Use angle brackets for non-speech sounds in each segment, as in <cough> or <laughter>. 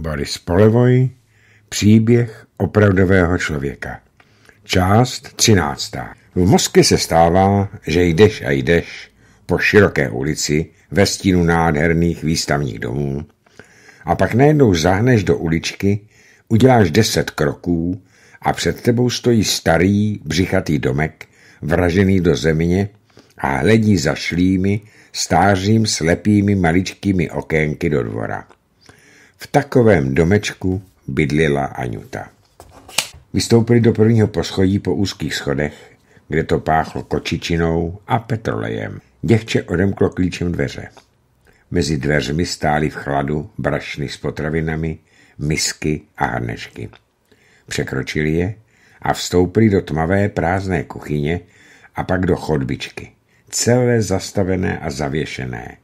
Boris Polevoj Příběh opravdového člověka Část třináctá V Moskvě se stává, že jdeš a jdeš po široké ulici ve stínu nádherných výstavních domů a pak najednou zahneš do uličky, uděláš deset kroků a před tebou stojí starý břichatý domek vražený do země a hledí za šlými, stářím slepými maličkými okénky do dvora. V takovém domečku bydlila Aňuta. Vystoupili do prvního poschodí po úzkých schodech, kde to páchlo kočičinou a petrolejem. Děvče odemklo klíčem dveře. Mezi dveřmi stály v chladu brašny s potravinami, misky a hrnešky. Překročili je a vstoupili do tmavé prázdné kuchyně a pak do chodbičky, celé zastavené a zavěšené,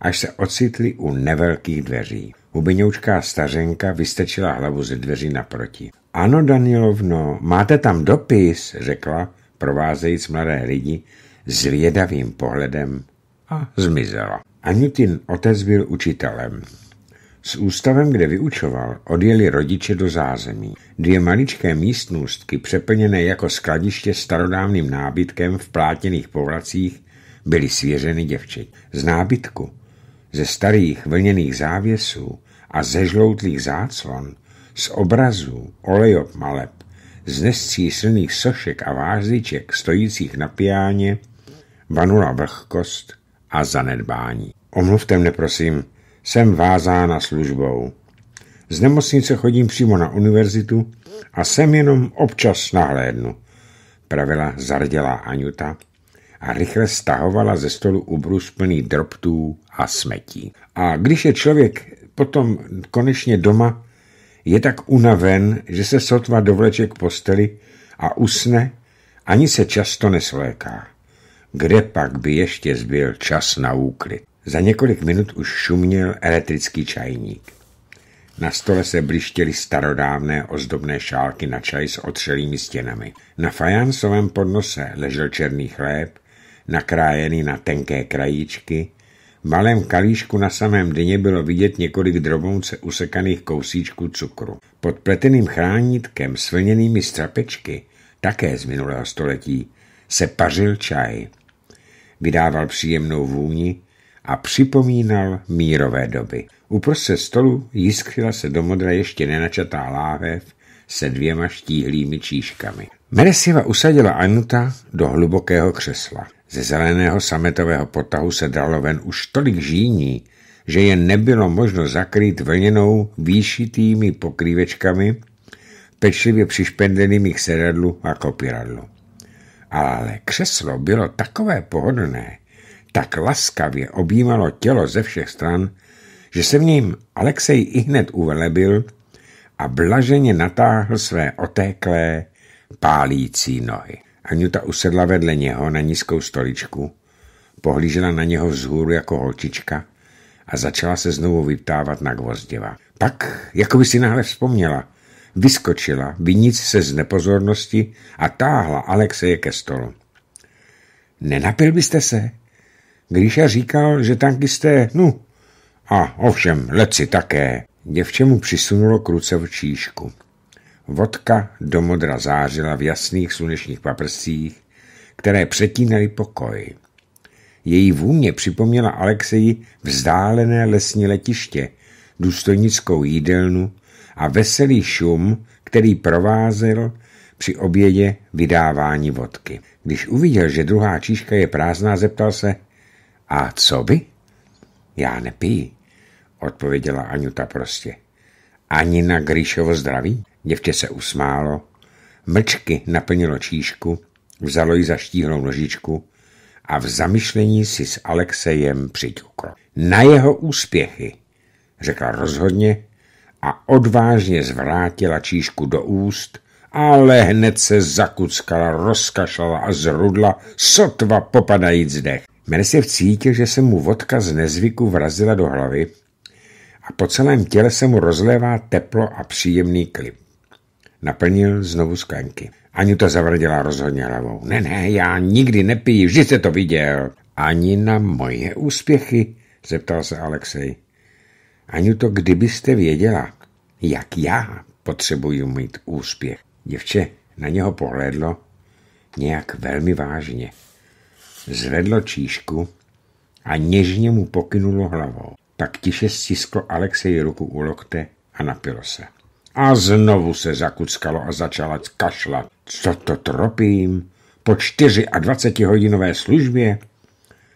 až se ocitli u nevelkých dveří. Hubeňoučká stařenka vystačila hlavu ze dveří naproti. Ano, Danilovno, máte tam dopis, řekla, provázejíc mladé lidi, zvědavým pohledem a zmizela. Anutin otec byl učitelem. S ústavem, kde vyučoval, odjeli rodiče do zázemí. Dvě maličké místnostky, přeplněné jako skladiště starodávným nábytkem v plátěných povracích, byly svěřeny děvčeti. Z nábytku, ze starých vlněných závěsů, a ze žloutlých záclon, z obrazů, olejop maleb, z silných sošek a vázliček stojících na pijáně, vanula vlhkost a zanedbání. Omluvte mne, prosím, jsem vázána službou. Z nemocnice chodím přímo na univerzitu a sem jenom občas nahlédnu, pravila zardělá Anjuta a rychle stahovala ze stolu ubrus plný drobtů a smetí. A když je člověk potom konečně doma je tak unaven, že se sotva dovleče k posteli a usne, ani se často nesléká. Kde pak by ještě zbyl čas na úklid? Za několik minut už šuměl elektrický čajník. Na stole se blištěly starodávné ozdobné šálky na čaj s otřelými stěnami. Na fajánsovém podnose ležel černý chléb, nakrájený na tenké krajíčky, malém kalíšku na samém dně bylo vidět několik drobonce usekaných kousíčků cukru. Pod pleteným chránítkem s vlněnými strapečky, také z minulého století, se pařil čaj. Vydával příjemnou vůni a připomínal mírové doby. Uprostřed stolu jiskřila se do modra ještě nenačatá láhev se dvěma štíhlými číškami. Meresiva usadila Anuta do hlubokého křesla. Ze zeleného sametového potahu se dalo ven už tolik žíní, že je nebylo možno zakrýt vlněnou výšitými pokrývečkami, pečlivě přišpendenými k sedadlu a kopiradlu. Ale křeslo bylo takové pohodlné, tak laskavě objímalo tělo ze všech stran, že se v ním Alexej i hned uvelebil a blaženě natáhl své otéklé, pálící nohy. Anjuta usedla vedle něho na nízkou stoličku, pohlížela na něho vzhůru jako holčička a začala se znovu vyptávat na gvozděva. Pak, jako by si náhle vzpomněla, vyskočila, nic se z nepozornosti a táhla Alexeje ke stolu. Nenapil byste se? Gríša říkal, že tankisté, no, a ovšem, leci také. Děvče mu přisunulo kruce v číšku. Vodka do modra zářila v jasných slunečních paprscích, které přetínaly pokoj. Její vůně připomněla Alexeji vzdálené lesní letiště, důstojnickou jídelnu a veselý šum, který provázel při obědě vydávání vodky. Když uviděl, že druhá číška je prázdná, zeptal se, a co by? Já nepiju, odpověděla Anjuta prostě. Ani na Gríšovo zdraví? Děvče se usmálo, mlčky naplnilo číšku, vzalo ji za štíhlou nožičku a v zamyšlení si s Alexejem přiťuklo. Na jeho úspěchy, řekla rozhodně a odvážně zvrátila číšku do úst, ale hned se zakuckala, rozkašlala a zrudla, sotva popadajíc dech. Mersev cítil, že se mu vodka z nezvyku vrazila do hlavy a po celém těle se mu rozlévá teplo a příjemný klip. Naplnil znovu sklenky. Aňuta zavrdila rozhodně hlavou. Ne, ne, já nikdy nepiju, vždy jste to viděl. Ani na moje úspěchy, zeptal se Alexej. to kdybyste věděla, jak já potřebuju mít úspěch. Děvče na něho pohledlo nějak velmi vážně. Zvedlo číšku a něžně mu pokynulo hlavou. Pak tiše stisklo Alexej ruku u lokte a napilo se. A znovu se zakuckalo a začala kašlat. Co to tropím? Po 24-hodinové službě?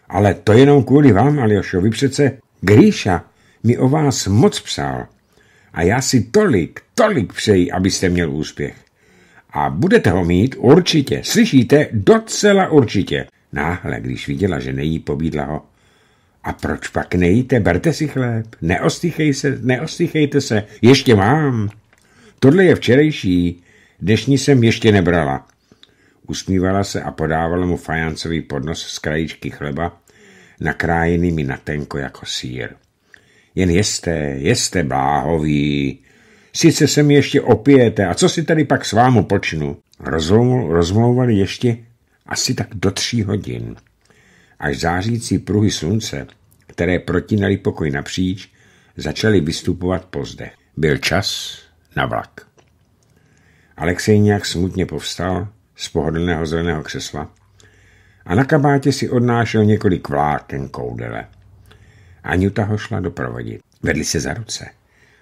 Ale to jenom kvůli vám, Aljošo. Vy přece... Gríša mi o vás moc psal. A já si tolik, tolik přeji, abyste měl úspěch. A budete ho mít určitě, slyšíte? Docela určitě. Náhle, když viděla, že nejí, pobídla ho. A proč pak nejíte? Berte si chléb. Neostychej se, neostychejte se. Ještě mám. Tohle je včerejší, dnešní jsem ještě nebrala. Usmívala se a podávala mu fajancový podnos z krajičky chleba, nakrájenými tenko jako sír. Jen jeste, jeste bláhoví. Sice se mi ještě opijete, a co si tady pak s vámu počnu? rozmlouvali ještě asi tak do tří hodin. Až zářící pruhy slunce, které protínaly pokoj napříč, začaly vystupovat pozde. Byl čas na vlak. Alexej nějak smutně povstal z pohodlného zeleného křesla a na kabátě si odnášel několik vláken koudele. Aňuta ho šla doprovodit. Vedli se za ruce.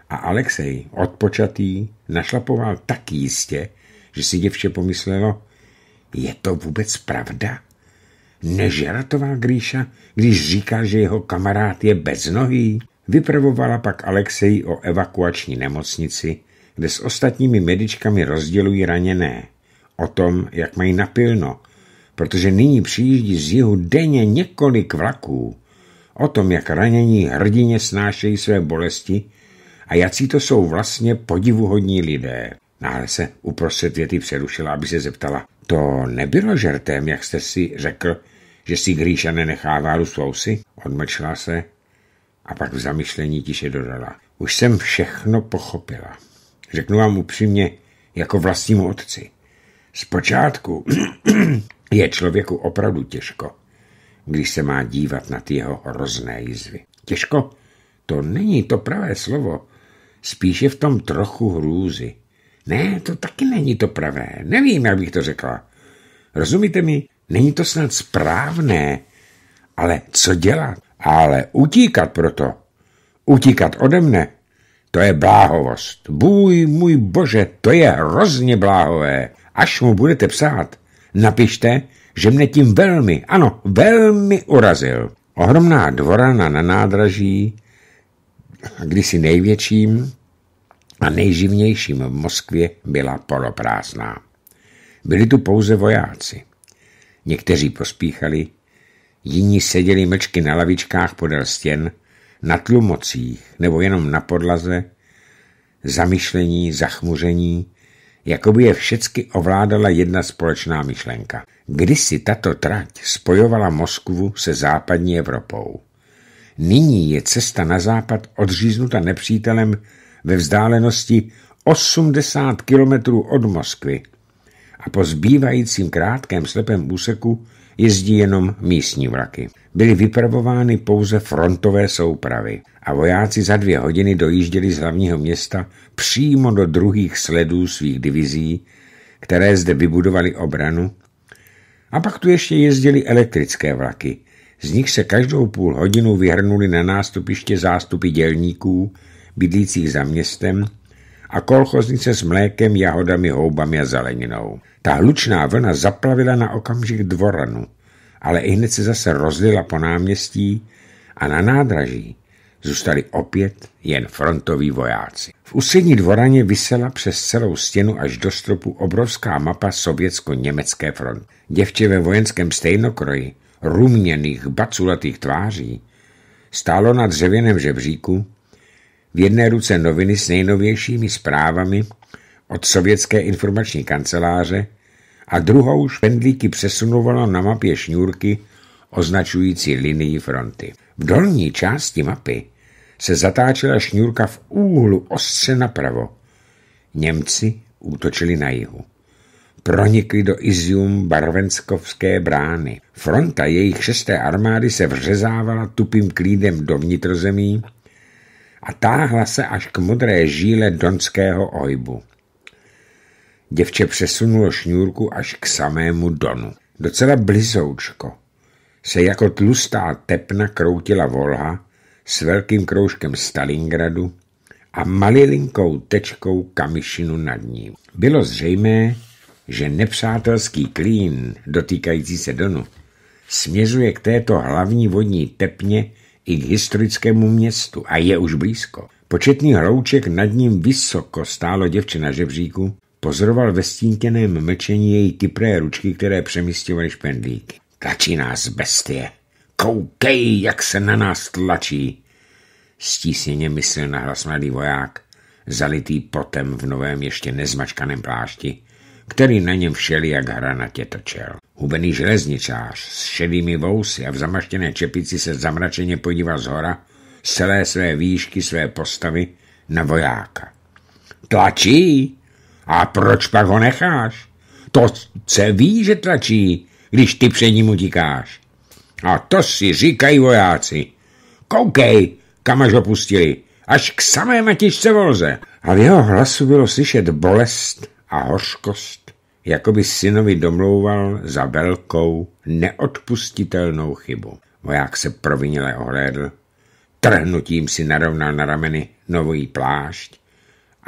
A Alexej, odpočatý, našlapoval tak jistě, že si děvče pomyslelo, je to vůbec pravda? Nežeratoval Gríša, když říká, že jeho kamarád je beznohý, Vypravovala pak Alexej o evakuační nemocnici, kde s ostatními medičkami rozdělují raněné. O tom, jak mají napilno, protože nyní přijíždí z jihu denně několik vlaků. O tom, jak ranění hrdině snášejí své bolesti a jací to jsou vlastně podivuhodní lidé. Náhle no, se uprostřed věty přerušila, aby se zeptala. To nebylo žertem, jak jste si řekl, že si Gríša nenechává ruslousy? Odmlčila se a pak v zamyšlení tiše dodala. Už jsem všechno pochopila. Řeknu vám upřímně, jako vlastnímu otci. Zpočátku <clears throat> je člověku opravdu těžko, když se má dívat na ty jeho hrozné jizvy. Těžko? To není to pravé slovo. Spíše v tom trochu hrůzy. Ne, to taky není to pravé. Nevím, jak bych to řekla. Rozumíte mi? Není to snad správné. Ale co dělat? Ale utíkat proto. Utíkat ode mne to je bláhovost. Bůj můj bože, to je hrozně bláhové. Až mu budete psát, napište, že mne tím velmi, ano, velmi urazil. Ohromná dvorana na nádraží, kdysi největším a nejživnějším v Moskvě, byla poloprázdná. Byli tu pouze vojáci. Někteří pospíchali, jiní seděli mlčky na lavičkách podél stěn, na tlumocích nebo jenom na podlaze, zamyšlení, zachmuření, jako by je všecky ovládala jedna společná myšlenka. Kdysi tato trať spojovala Moskvu se západní Evropou. Nyní je cesta na západ odříznuta nepřítelem ve vzdálenosti 80 kilometrů od Moskvy a po zbývajícím krátkém slepém úseku jezdí jenom místní vlaky. Byly vypravovány pouze frontové soupravy a vojáci za dvě hodiny dojížděli z hlavního města přímo do druhých sledů svých divizí, které zde vybudovali obranu. A pak tu ještě jezdili elektrické vlaky. Z nich se každou půl hodinu vyhrnuli na nástupiště zástupy dělníků, bydlících za městem, a kolchoznice s mlékem, jahodami, houbami a zeleninou. Ta hlučná vlna zaplavila na okamžik dvoranu, ale i hned se zase rozlila po náměstí a na nádraží zůstali opět jen frontoví vojáci. V usední dvoraně visela přes celou stěnu až do stropu obrovská mapa sovětsko-německé front. Děvče ve vojenském stejnokroji, rumněných, baculatých tváří, stálo na dřevěném žebříku, v jedné ruce noviny s nejnovějšími zprávami od sovětské informační kanceláře a druhou špendlíky přesunovala na mapě šňůrky označující linii fronty. V dolní části mapy se zatáčela šňůrka v úhlu ostře napravo. Němci útočili na jihu. Pronikli do Izium barvenskovské brány. Fronta jejich šesté armády se vřezávala tupým klídem do vnitrozemí a táhla se až k modré žíle donského ojbu. Děvče přesunulo šňůrku až k samému donu. Docela blizoučko se jako tlustá tepna kroutila volha s velkým kroužkem Stalingradu a malilinkou tečkou kamišinu nad ním. Bylo zřejmé, že nepřátelský klín, dotýkající se Donu, směřuje k této hlavní vodní tepně i k historickému městu a je už blízko. Početný hlouček nad ním vysoko stálo děvče na žebříku Pozoroval ve stínkeném mlčení její kypré ručky, které přemístěvaly špendlík. Tlačí nás bestie. Koukej, jak se na nás tlačí. Stísněně myslel na hlas mladý voják, zalitý potem v novém ještě nezmačkaném plášti, který na něm všel jak hranatě točel. Hubený železničář s šedými vousy a v zamaštěné čepici se zamračeně podíval z hora z celé své výšky své postavy na vojáka. Tlačí! A proč pak ho necháš? To se ví, že tlačí, když ty před ním utíkáš. A to si říkají vojáci. Koukej, kam až ho pustili, až k samé matičce volze. A v jeho hlasu bylo slyšet bolest a hořkost, jako by synovi domlouval za velkou, neodpustitelnou chybu. Voják se provinile ohlédl, trhnutím si narovnal na rameny nový plášť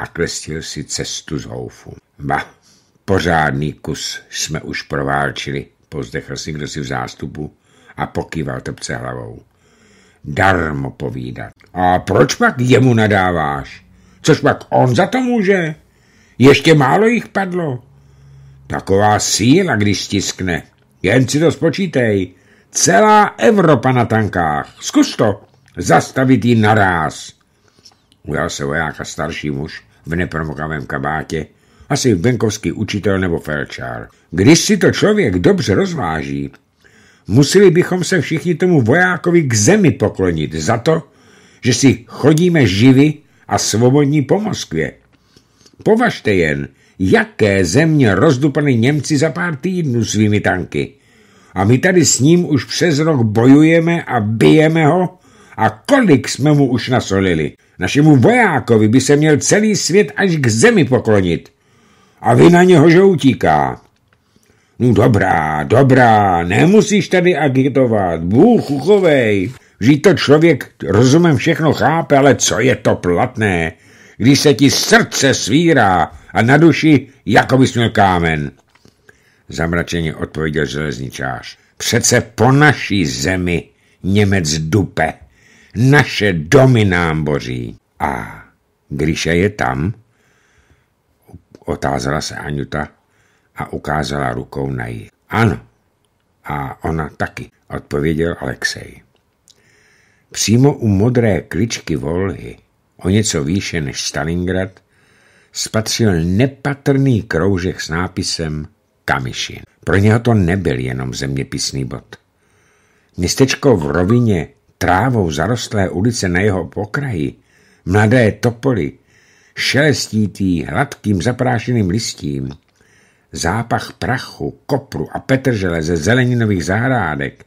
a klestil si cestu z houfu. Ba, pořádný kus jsme už proválčili, pozdechl si kdo si v zástupu a pokýval topce hlavou. Darmo povídat. A proč pak jemu nadáváš? Což pak on za to může? Ještě málo jich padlo. Taková síla, když stiskne. Jen si to spočítej. Celá Evropa na tankách. Zkus to. Zastavit ji naráz. Ujal se voják a starší muž v neprovokavém kabátě, asi venkovský učitel nebo felčár. Když si to člověk dobře rozváží, museli bychom se všichni tomu vojákovi k zemi poklonit za to, že si chodíme živi a svobodní po Moskvě. Považte jen, jaké země rozdupany Němci za pár týdnů svými tanky. A my tady s ním už přes rok bojujeme a bijeme ho a kolik jsme mu už nasolili. Našemu vojákovi by se měl celý svět až k zemi poklonit. A vy na něho žoutíká. No dobrá, dobrá, nemusíš tady agitovat, Bůh uchovej. Vždyť to člověk rozumem všechno chápe, ale co je to platné, když se ti srdce svírá a na duši jako bys měl kámen. Zamračeně odpověděl železničář. Přece po naší zemi Němec dupe. Naše domy nám boří. A Gríše je tam? Otázala se Anjuta a ukázala rukou na jí. Ano. A ona taky, odpověděl Alexej. Přímo u modré kličky Volhy, o něco výše než Stalingrad, spatřil nepatrný kroužek s nápisem Kamišin. Pro něho to nebyl jenom zeměpisný bod. Městečko v rovině trávou zarostlé ulice na jeho pokraji, mladé topoly, šelestítý hladkým zaprášeným listím, zápach prachu, kopru a petržele ze zeleninových zahrádek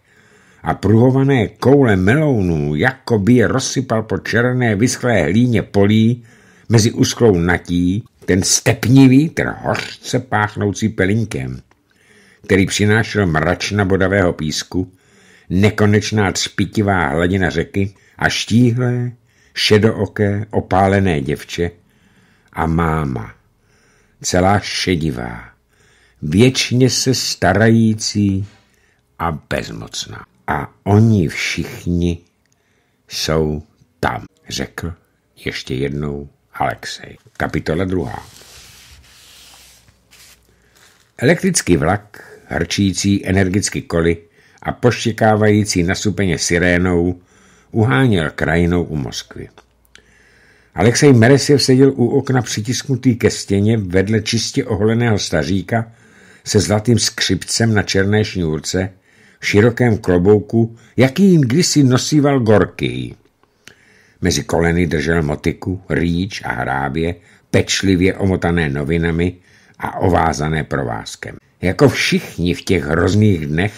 a pruhované koule melounů, jako by je rozsypal po černé vyschlé hlíně polí mezi usklou natí, ten stepní vítr, hořce páchnoucí pelinkem, který přinášel mračna bodavého písku, nekonečná třpitivá hladina řeky a štíhlé, šedooké, opálené děvče a máma, celá šedivá, věčně se starající a bezmocná. A oni všichni jsou tam, řekl ještě jednou Alexej. Kapitola druhá. Elektrický vlak, hrčící energicky koli, a poštěkávající nasupeně sirénou uháněl krajinou u Moskvy. Alexej Meresiev seděl u okna přitisknutý ke stěně vedle čistě oholeného staříka se zlatým skřipcem na černé šňůrce, v širokém klobouku, jaký jim kdysi nosíval Gorký. Mezi koleny držel motiku, rýč a hrábě, pečlivě omotané novinami a ovázané provázkem. Jako všichni v těch hrozných dnech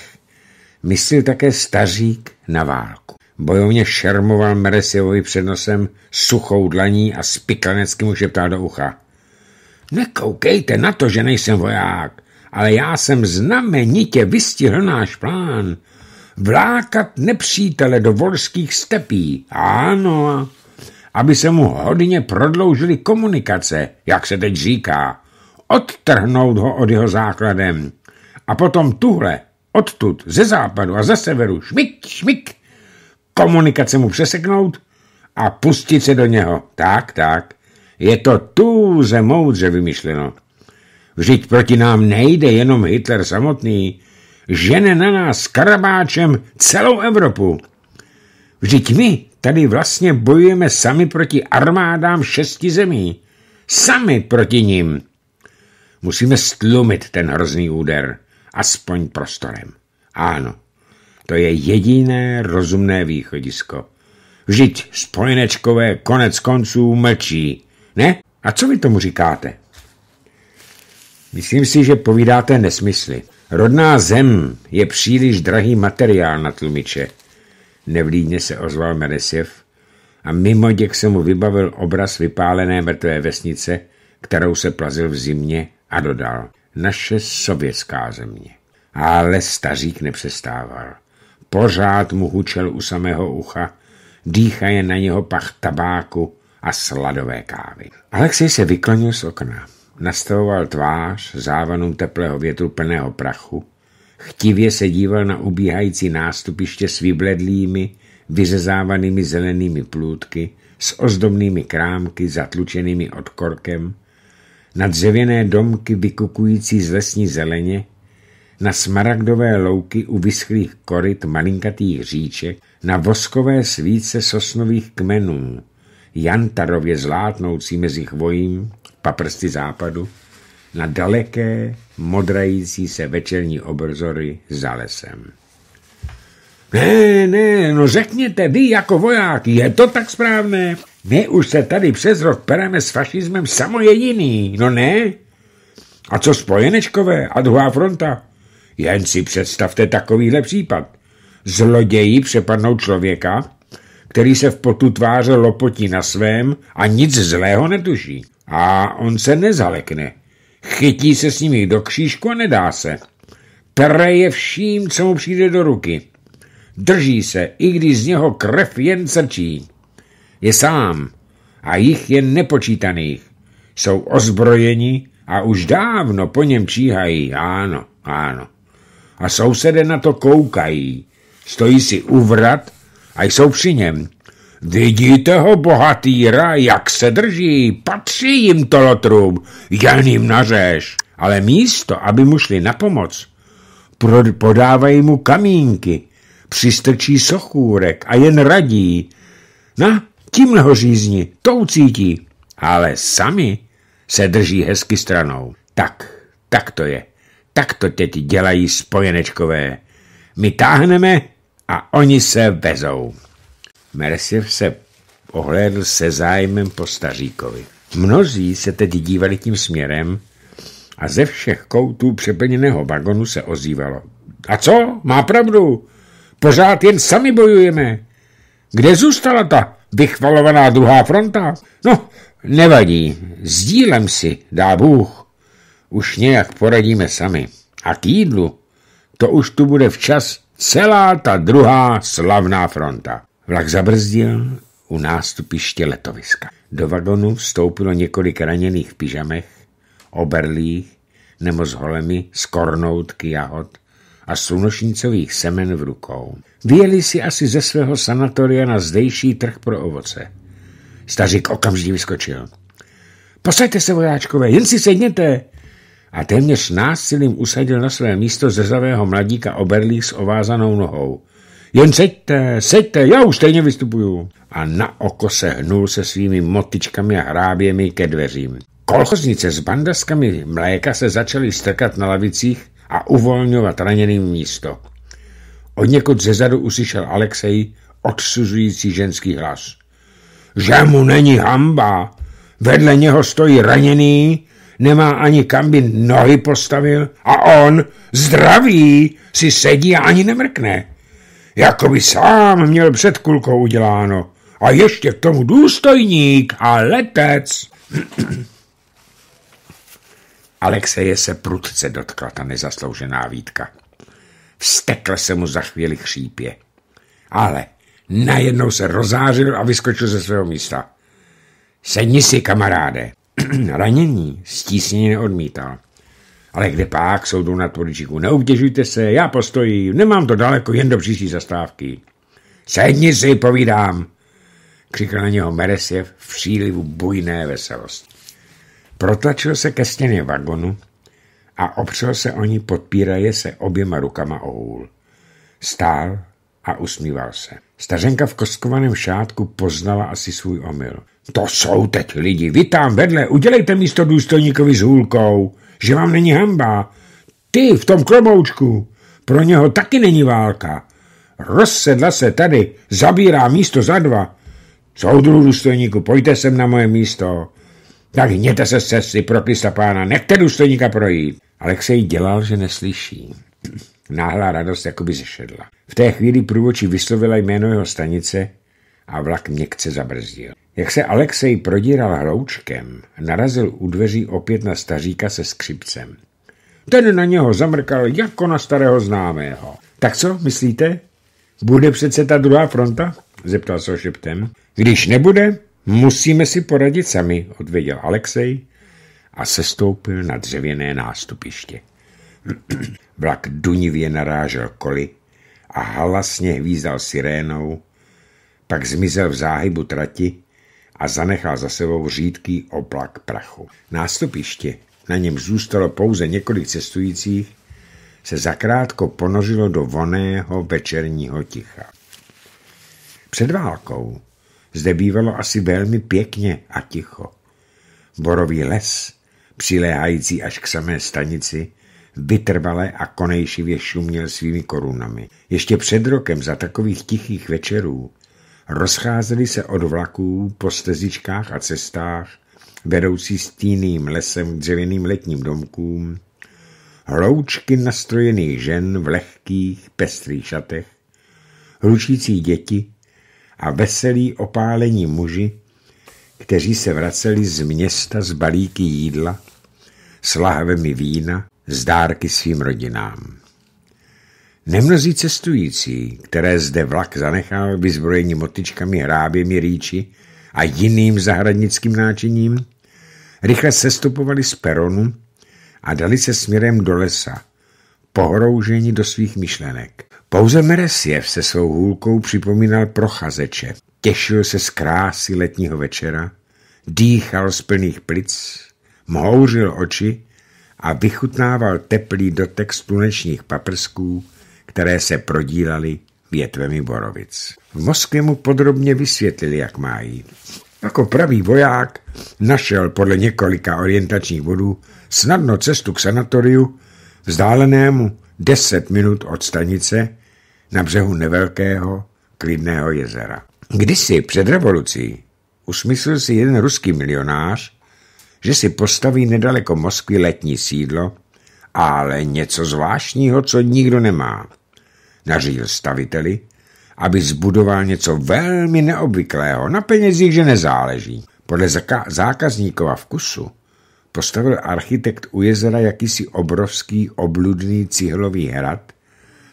myslil také stařík na válku. Bojovně šermoval Meresiovi před nosem suchou dlaní a spiklanecky mu šeptal do ucha. Nekoukejte na to, že nejsem voják, ale já jsem znamenitě vystihl náš plán. Vlákat nepřítele do volských stepí. Ano, aby se mu hodně prodloužily komunikace, jak se teď říká. Odtrhnout ho od jeho základem. A potom tuhle odtud, ze západu a ze severu, šmik, šmik, komunikace mu přeseknout a pustit se do něho. Tak, tak. Je to tuze moudře vymyšleno. Vždyť proti nám nejde jenom Hitler samotný, žene na nás karabáčem celou Evropu. Vždyť my tady vlastně bojujeme sami proti armádám šesti zemí. Sami proti ním. Musíme stlumit ten hrozný úder aspoň prostorem. Ano, to je jediné rozumné východisko. Vždyť spojenečkové konec konců mlčí, ne? A co vy tomu říkáte? Myslím si, že povídáte nesmysly. Rodná zem je příliš drahý materiál na tlumiče. Nevlídně se ozval Meresjev a mimo děk se mu vybavil obraz vypálené mrtvé vesnice, kterou se plazil v zimě a dodal naše sovětská země. Ale stařík nepřestával. Pořád mu hučel u samého ucha, dýchaje na něho pach tabáku a sladové kávy. Alexej se vyklonil z okna. Nastavoval tvář závanům teplého větru plného prachu. Chtivě se díval na ubíhající nástupiště s vybledlými, vyřezávanými zelenými plůdky, s ozdobnými krámky zatlučenými odkorkem na dřevěné domky vykukující z lesní zeleně, na smaragdové louky u vyschlých koryt malinkatých říček, na voskové svíce sosnových kmenů, jantarově zlátnoucí mezi chvojím, paprsty západu, na daleké, modrající se večerní obrzory za lesem. Ne, ne, no řekněte vy jako voják, je to tak správné? My už se tady přes rok pereme s fašismem samo jediný, no ne? A co spojenečkové a druhá fronta? Jen si představte takovýhle případ. Zloději přepadnou člověka, který se v potu tváře lopotí na svém a nic zlého netuší. A on se nezalekne. Chytí se s nimi do křížku a nedá se. Pere je vším, co mu přijde do ruky. Drží se, i když z něho krev jen srčí je sám a jich je nepočítaných. Jsou ozbrojeni a už dávno po něm číhají, ano, ano. A sousedé na to koukají, stojí si uvrat a jsou při něm. Vidíte ho, bohatýra, jak se drží, patří jim to lotrum, jen jim nařeš. Ale místo, aby mu šli na pomoc, podávají mu kamínky, přistrčí sochůrek a jen radí. Na, tímhle ho to ucítí, ale sami se drží hezky stranou. Tak, tak to je. Tak to teď dělají spojenečkové. My táhneme a oni se vezou. Mersiv se ohlédl se zájmem po staříkovi. Mnozí se teď dívali tím směrem a ze všech koutů přeplněného vagonu se ozývalo. A co? Má pravdu. Pořád jen sami bojujeme. Kde zůstala ta vychvalovaná druhá fronta? No, nevadí, sdílem si dá Bůh. Už nějak poradíme sami. A k jídlu, to už tu bude včas celá ta druhá slavná fronta. Vlak zabrzdil u nástupiště letoviska. Do vagonu vstoupilo několik raněných v pyžamech, oberlých nebo s holemi z kornoutky jahod a slunošnicových semen v rukou. Vyjeli si asi ze svého sanatoria na zdejší trh pro ovoce. Stařík okamžitě vyskočil. Posaďte se, vojáčkové, jen si sedněte! A téměř násilím usadil na své místo zezavého mladíka oberlík s ovázanou nohou. Jen seďte, seďte, já už stejně vystupuju. A na oko se hnul se svými motičkami a hráběmi ke dveřím. Kolchoznice s bandaskami mléka se začaly strkat na lavicích a uvolňovat raněným místo. Od někud zezadu uslyšel Alexej odsuzující ženský hlas. Že mu není hamba, vedle něho stojí raněný, nemá ani kam by nohy postavil a on, zdravý, si sedí a ani nemrkne. Jako by sám měl před kulkou uděláno. A ještě k tomu důstojník a letec. <clears throat> Alexeje se prudce dotkla ta nezasloužená výtka. Vstekl se mu za chvíli chřípě. Ale najednou se rozářil a vyskočil ze svého místa. Sedni si, kamaráde. <clears throat> Ranění stísněně neodmítal. Ale kde pak, soudu na tvoričíku, neutěžujte se, já postojím, nemám to daleko, jen do příští zastávky. Sedni si, povídám, křikl na něho Meresjev v přílivu bujné veselosti. Protlačil se ke stěně vagonu a opřel se o ní podpíraje se oběma rukama o hůl. Stál a usmíval se. Stařenka v kostkovaném šátku poznala asi svůj omyl. To jsou teď lidi, vy tam vedle, udělejte místo důstojníkovi s hůlkou, že vám není hamba. Ty v tom kloboučku, pro něho taky není válka. Rozsedla se tady, zabírá místo za dva. Soudru důstojníku, pojďte sem na moje místo. Tak hněte se z cesty pro pána, nechte důstojníka projít. Alexej dělal, že neslyší. <clears throat> Náhlá radost jakoby zešedla. V té chvíli průvočí vyslovila jméno jeho stanice a vlak měkce zabrzdil. Jak se Alexej prodíral hloučkem, narazil u dveří opět na staříka se skřipcem. Ten na něho zamrkal jako na starého známého. Tak co, myslíte? Bude přece ta druhá fronta? Zeptal se šeptem. Když nebude, Musíme si poradit sami, odvěděl Alexej a sestoupil na dřevěné nástupiště. <clears throat> Vlak dunivě narážel koli a halasně hvízdal sirénou, pak zmizel v záhybu trati a zanechal za sebou řídký oblak prachu. Nástupiště, na něm zůstalo pouze několik cestujících, se zakrátko ponořilo do voného večerního ticha. Před válkou zde bývalo asi velmi pěkně a ticho. Borový les, přiléhající až k samé stanici, vytrvale a konejšivě šuměl svými korunami. Ještě před rokem za takových tichých večerů rozcházeli se od vlaků po stezičkách a cestách, vedoucí stíným lesem k dřevěným letním domkům, hloučky nastrojených žen v lehkých, pestrých šatech, hlučící děti, a veselí opálení muži, kteří se vraceli z města z balíky jídla, s lahvemi vína, s dárky svým rodinám. Nemnozí cestující, které zde vlak zanechal vyzbrojení motičkami, hráběmi, rýči a jiným zahradnickým náčiním, rychle sestupovali z peronu a dali se směrem do lesa, pohrouženi do svých myšlenek. Pouze Meresiev se svou hůlkou připomínal procházeče, Těšil se z krásy letního večera, dýchal z plných plic, mhouřil oči a vychutnával teplý dotek slunečních paprsků, které se prodílaly větvemi borovic. V Moskvě mu podrobně vysvětlili, jak má jít. Jako pravý voják našel podle několika orientačních bodů snadno cestu k sanatoriu vzdálenému deset minut od stanice na břehu nevelkého klidného jezera. Kdysi před revolucí usmyslil si jeden ruský milionář, že si postaví nedaleko Moskvy letní sídlo, ale něco zvláštního, co nikdo nemá. Nařídil staviteli, aby zbudoval něco velmi neobvyklého, na penězích, že nezáleží. Podle zákazníkova vkusu postavil architekt u jezera jakýsi obrovský obludný cihlový hrad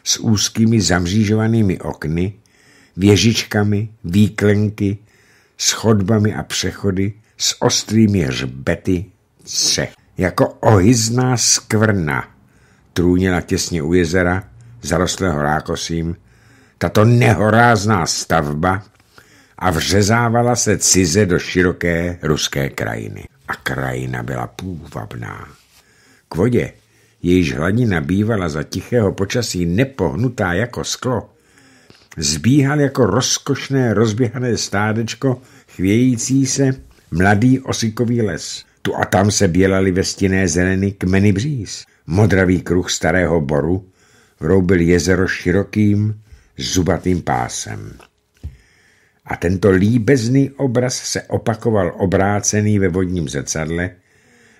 s úzkými zamřížovanými okny, věžičkami, výklenky, schodbami a přechody s ostrými hřbety se. Jako ohyzná skvrna trůněla těsně u jezera, zarostlého rákosím, tato nehorázná stavba a vřezávala se cize do široké ruské krajiny a krajina byla půvabná. K vodě, jejíž hladina bývala za tichého počasí nepohnutá jako sklo, zbíhal jako rozkošné rozběhané stádečko chvějící se mladý osikový les. Tu a tam se bělaly ve stinné zeleny kmeny bříz. Modravý kruh starého boru vroubil jezero širokým, zubatým pásem a tento líbezný obraz se opakoval obrácený ve vodním zrcadle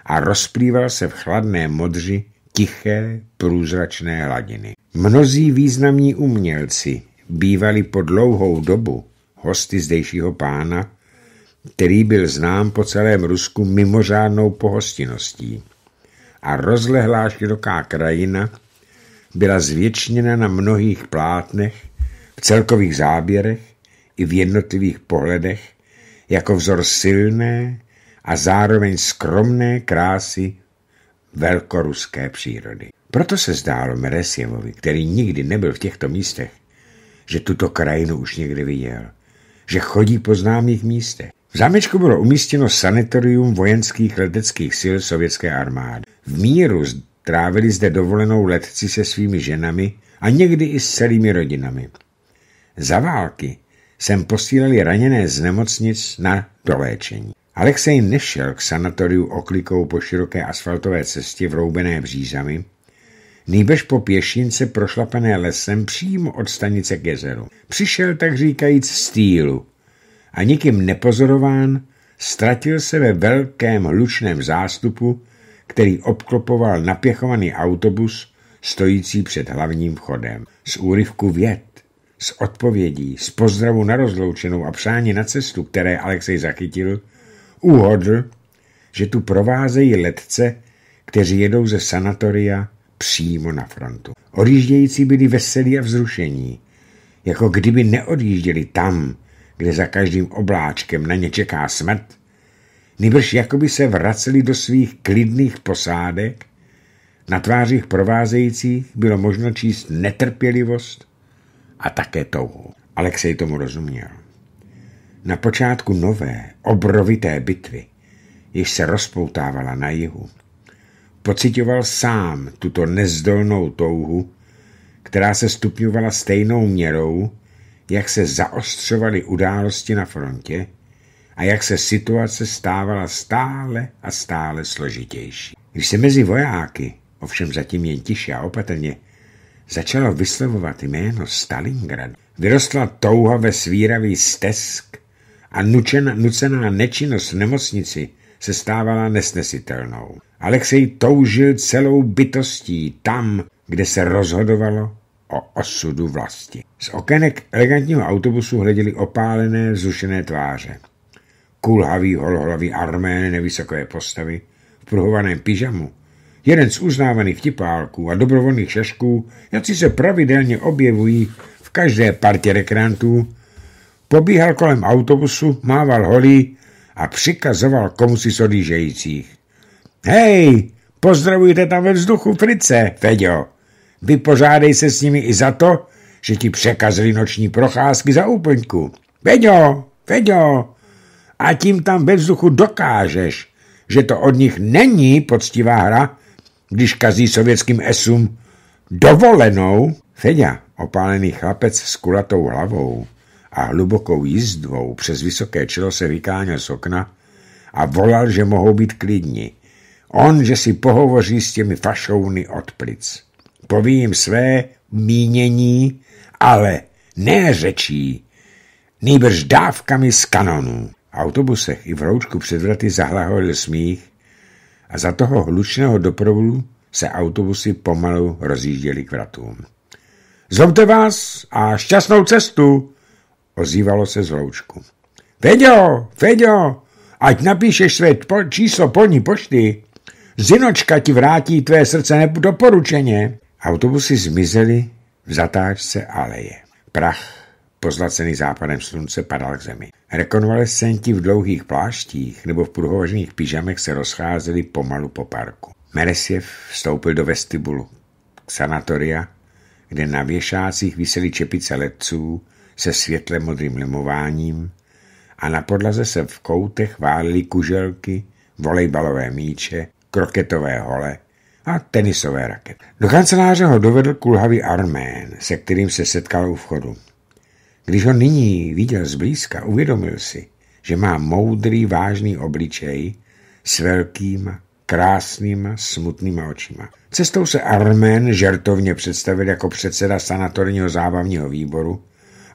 a rozplýval se v chladné modři tiché, průzračné hladiny. Mnozí významní umělci bývali po dlouhou dobu hosty zdejšího pána, který byl znám po celém Rusku mimořádnou pohostiností a rozlehlá široká krajina byla zvětšněna na mnohých plátnech, v celkových záběrech i v jednotlivých pohledech jako vzor silné a zároveň skromné krásy velkoruské přírody. Proto se zdálo Meresjevovi, který nikdy nebyl v těchto místech, že tuto krajinu už někdy viděl, že chodí po známých místech. V zámečku bylo umístěno sanatorium vojenských leteckých sil sovětské armády. V míru trávili zde dovolenou letci se svými ženami a někdy i s celými rodinami. Za války sem posílali raněné z nemocnic na doléčení. Alexej nešel k sanatoriu oklikou po široké asfaltové cestě vroubené břízami, nýbrž po pěšince prošlapené lesem přímo od stanice k jezeru. Přišel tak říkajíc stýlu a nikým nepozorován ztratil se ve velkém hlučném zástupu, který obklopoval napěchovaný autobus stojící před hlavním vchodem. Z úryvku věd s odpovědí, s pozdravu na rozloučenou a přání na cestu, které Alexej zachytil, uhodl, že tu provázejí letce, kteří jedou ze sanatoria přímo na frontu. Odjíždějící byli veselí a vzrušení, jako kdyby neodjížděli tam, kde za každým obláčkem na ně čeká smrt, jako by se vraceli do svých klidných posádek, na tvářích provázejících bylo možno číst netrpělivost a také touhu. Alexej tomu rozuměl. Na počátku nové, obrovité bitvy, již se rozpoutávala na jihu, pocitoval sám tuto nezdolnou touhu, která se stupňovala stejnou měrou, jak se zaostřovaly události na frontě a jak se situace stávala stále a stále složitější. Když se mezi vojáky, ovšem zatím jen tiše a opatrně, začalo vyslovovat jméno Stalingrad, vyrostla touha ve svíravý stesk a nučena, nucená nečinnost v nemocnici se stávala nesnesitelnou. Alexej toužil celou bytostí tam, kde se rozhodovalo o osudu vlasti. Z okének elegantního autobusu hleděli opálené, zrušené tváře. Kulhavý holhlavý armén nevysoké postavy v pruhovaném pyžamu jeden z uznávaných vtipálků a dobrovolných šašků, jaci se pravidelně objevují v každé partě rekreantů, pobíhal kolem autobusu, mával holí a přikazoval komu si sodížejících. Hej, pozdravujte tam ve vzduchu Frice, Feďo. Vypořádej se s nimi i za to, že ti překazili noční procházky za úplňku. Feďo, Feďo, a tím tam ve vzduchu dokážeš, že to od nich není poctivá hra, když kazí sovětským esům dovolenou. Feňa, opálený chlapec s kulatou hlavou a hlubokou jízdvou přes vysoké čelo se vykáňal z okna a volal, že mohou být klidní. On, že si pohovoří s těmi fašouny od plic. Poví jim své mínění, ale ne řečí, nýbrž dávkami z kanonů. V autobusech i v roučku před vraty zahlahojil smích a za toho hlučného doprovodu se autobusy pomalu rozjížděly k vratům. Zlomte vás a šťastnou cestu, ozývalo se zloučku. hloučku. Feďo, Feďo, ať napíšeš své po číslo polní pošty, Zinočka ti vrátí tvé srdce doporučeně. Autobusy zmizely v zatáčce aleje. Prach pozlacený západem slunce padal k zemi. Rekonvalescenti v dlouhých pláštích nebo v pruhovařených pyžamech se rozcházeli pomalu po parku. Meresiev vstoupil do vestibulu k sanatoria, kde na věšácích visely čepice letců se světle modrým limováním a na podlaze se v koutech válely kuželky, volejbalové míče, kroketové hole a tenisové rakety. Do kanceláře ho dovedl kulhavý armén, se kterým se setkal u vchodu. Když ho nyní viděl zblízka, uvědomil si, že má moudrý, vážný obličej s velkýma, krásnýma, smutnýma očima. Cestou se Armen žertovně představil jako předseda sanatorního zábavního výboru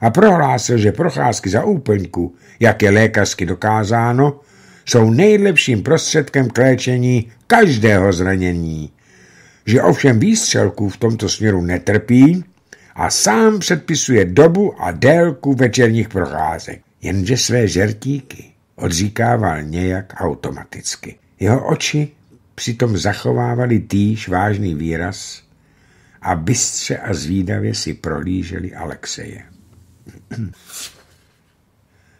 a prohlásil, že procházky za úplňku, jak je lékařsky dokázáno, jsou nejlepším prostředkem k léčení každého zranění. Že ovšem výstřelků v tomto směru netrpí a sám předpisuje dobu a délku večerních procházek. Jenže své žertíky odříkával nějak automaticky. Jeho oči přitom zachovávali týž vážný výraz a bystře a zvídavě si prolíželi Alexeje.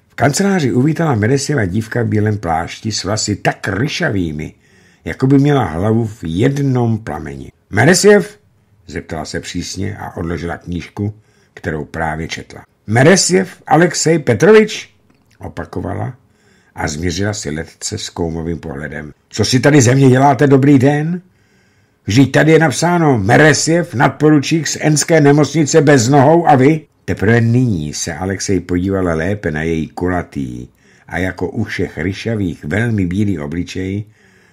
V kanceláři uvítala Mereseva dívka v bílém plášti s vlasy tak ryšavými, jako by měla hlavu v jednom plameni. Meresiev, Zeptala se přísně a odložila knížku, kterou právě četla. Meresjev Alexej Petrovič, opakovala a změřila si letce s koumovým pohledem. Co si tady země děláte, dobrý den? Vždyť tady je napsáno Meresjev, nadporučík z Enské nemocnice bez nohou a vy? Teprve nyní se Alexej podívala lépe na její kulatý a jako u všech ryšavých velmi bílý obličej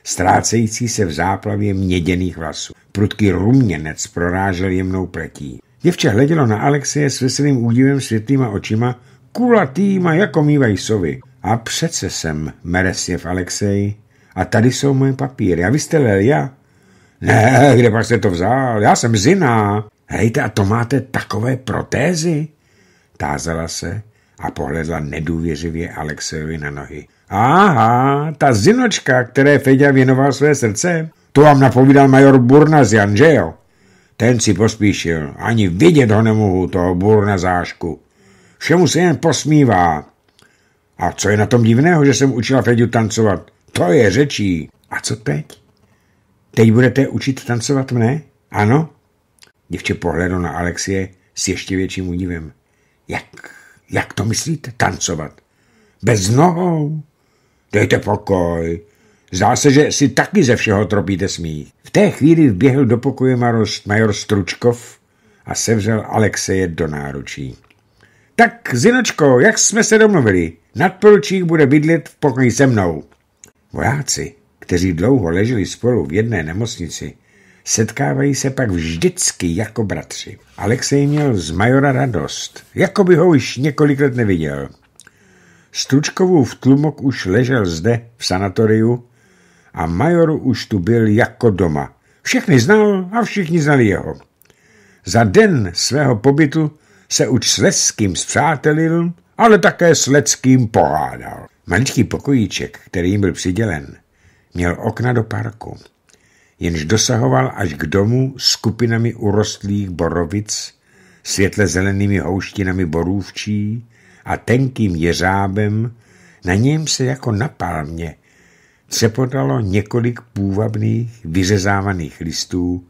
ztrácející se v záplavě měděných vlasů. Prudký ruměnec prorážel jemnou pletí. Děvče hledělo na Alexie s veselým údivem světlýma očima, kulatýma jako mývají sovy. A přece jsem Meresjev Alexej. A tady jsou moje papíry. A vy jste Lelia? Ne, kde pak jste to vzal? Já jsem Zina. Hejte, a to máte takové protézy? Tázala se a pohledla nedůvěřivě Alexejovi na nohy. Aha, ta zinočka, které Feďa věnoval své srdce, to vám napovídal major Burna z Janžejo. Ten si pospíšil, ani vidět ho nemohu, toho Burna zášku. Všemu se jen posmívá. A co je na tom divného, že jsem učila Feďu tancovat? To je řečí. A co teď? Teď budete učit tancovat mne? Ano? Děvče pohledu na Alexie s ještě větším údivem. Jak? Jak to myslíte? Tancovat? Bez nohou? Dejte pokoj. Zdá se, že si taky ze všeho tropíte smích. V té chvíli vběhl do pokoje major Stručkov a sevřel Alexeje do náručí. Tak, Zinočko, jak jsme se domluvili, nadporučík bude bydlet v pokoji se mnou. Vojáci, kteří dlouho leželi spolu v jedné nemocnici, setkávají se pak vždycky jako bratři. Alexej měl z majora radost, jako by ho už několik let neviděl. Stručkovův tlumok už ležel zde, v sanatoriu, a major už tu byl jako doma. Všechny znal a všichni znali jeho. Za den svého pobytu se už s Leckým zpřátelil, ale také s Leckým pohádal. Maličký pokojíček, který jim byl přidělen, měl okna do parku, jenž dosahoval až k domu skupinami urostlých borovic, světle zelenými houštinami borůvčí, a tenkým jeřábem, na něm se jako na palmě přepodalo několik půvabných vyřezávaných listů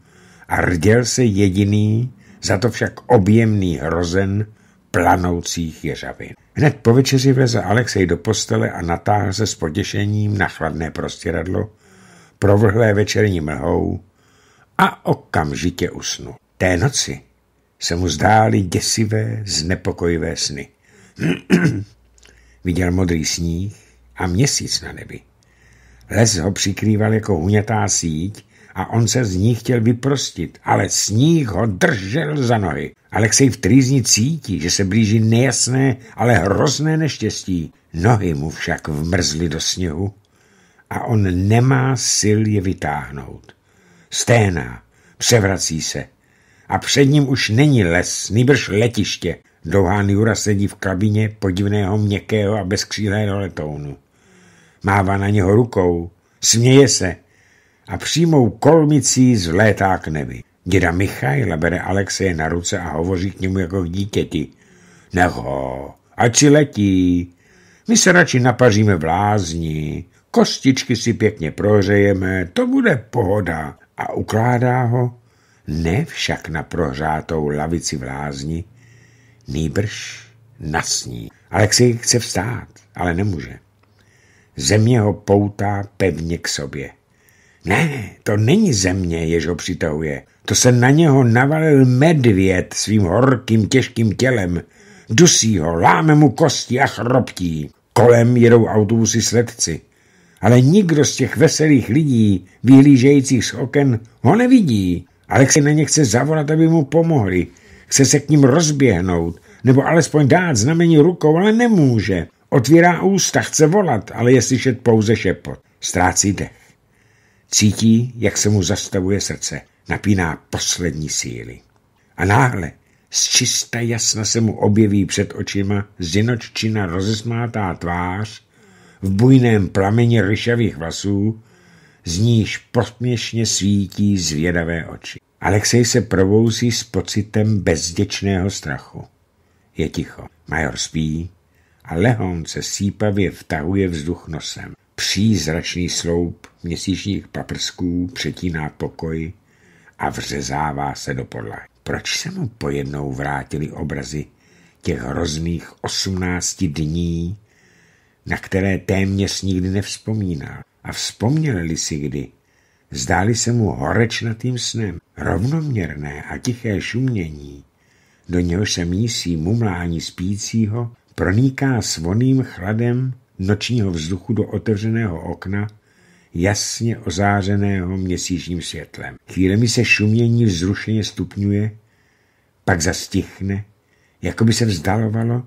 a rděl se jediný, za to však objemný hrozen planoucích jeřavin. Hned po večeři vleze Alexej do postele a natáhl se s potěšením na chladné prostěradlo, provrhlé večerní mlhou a okamžitě usnul. Té noci se mu zdály děsivé, znepokojivé sny. <clears throat> Viděl modrý sníh a měsíc na nebi. Les ho přikrýval jako hunětá síť a on se z ní chtěl vyprostit, ale sníh ho držel za nohy. Alexej v trýzni cítí, že se blíží nejasné, ale hrozné neštěstí. Nohy mu však vmrzly do sněhu a on nemá sil je vytáhnout. Sténá, převrací se a před ním už není les, nýbrž letiště Dlouhá Niura sedí v kabině podivného měkkého a bezkřílého letounu. Mává na něho rukou, směje se a přímou kolmicí zlétá k nebi. Děda Michaila bere Alexeje na ruce a hovoří k němu jako k dítěti. Neho, ať si letí. My se radši napaříme v lázni, kostičky si pěkně prohřejeme, to bude pohoda. A ukládá ho ne však na prohřátou lavici v lázni, nýbrž nasní. Alexej chce vstát, ale nemůže. Země ho poutá pevně k sobě. Ne, to není země, jež ho přitahuje. To se na něho navalil medvěd svým horkým těžkým tělem. Dusí ho, láme mu kosti a chroptí. Kolem jedou autobusy s Ale nikdo z těch veselých lidí, vyhlížejících z oken, ho nevidí. Alexej na ně chce zavolat, aby mu pomohli. Chce se k ním rozběhnout, nebo alespoň dát znamení rukou, ale nemůže. Otvírá ústa, chce volat, ale je slyšet pouze šepot. Ztrácí dech. Cítí, jak se mu zastavuje srdce. Napíná poslední síly. A náhle z čista jasna se mu objeví před očima zinoččina rozesmátá tvář v bujném plameni ryšavých vlasů, z níž posměšně svítí zvědavé oči. Alexej se probouzí s pocitem bezděčného strachu. Je ticho. Major spí a Lehon se sípavě vtahuje vzduch nosem. Přízračný sloup měsíčních paprsků přetíná pokoj a vřezává se do podlahy. Proč se mu pojednou vrátili obrazy těch hrozných osmnácti dní, na které téměř nikdy nevzpomínal? A vzpomněli si kdy, Zdály se mu horečnatým snem, rovnoměrné a tiché šumění, do něhož se mísí mumlání spícího, proniká svoným chladem nočního vzduchu do otevřeného okna, jasně ozářeného měsíčním světlem. Chvílemi se šumění vzrušeně stupňuje, pak zastichne, jako by se vzdalovalo,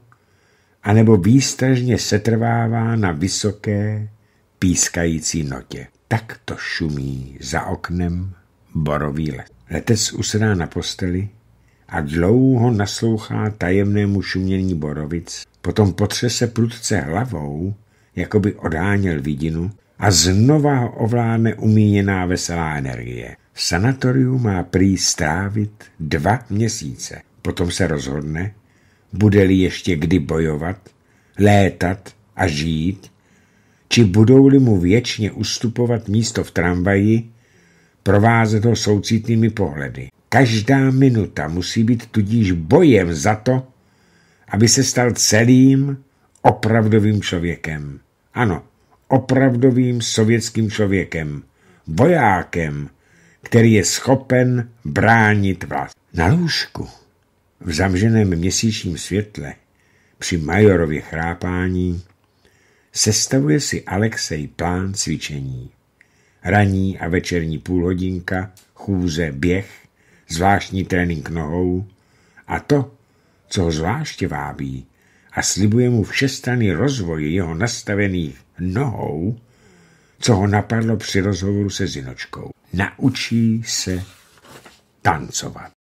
anebo výstražně setrvává na vysoké, pískající notě. Tak to šumí za oknem borový let. Letec usedá na posteli a dlouho naslouchá tajemnému šumění borovic, potom potřese prudce hlavou, jako by odháněl vidinu a znova ho ovládne umíněná veselá energie. V sanatoriu má prý strávit dva měsíce. Potom se rozhodne, bude-li ještě kdy bojovat, létat a žít, či budou-li mu věčně ustupovat místo v tramvaji, provázet ho soucitnými pohledy. Každá minuta musí být tudíž bojem za to, aby se stal celým opravdovým člověkem. Ano, opravdovým sovětským člověkem, vojákem, který je schopen bránit vlast. Na lůžku, v zamženém měsíčním světle, při majorově chrápání, sestavuje si Alexej plán cvičení. Raní a večerní půlhodinka, chůze, běh, zvláštní trénink nohou a to, co ho zvláště vábí a slibuje mu všestranný rozvoj jeho nastavených nohou, co ho napadlo při rozhovoru se Zinočkou. Naučí se tancovat.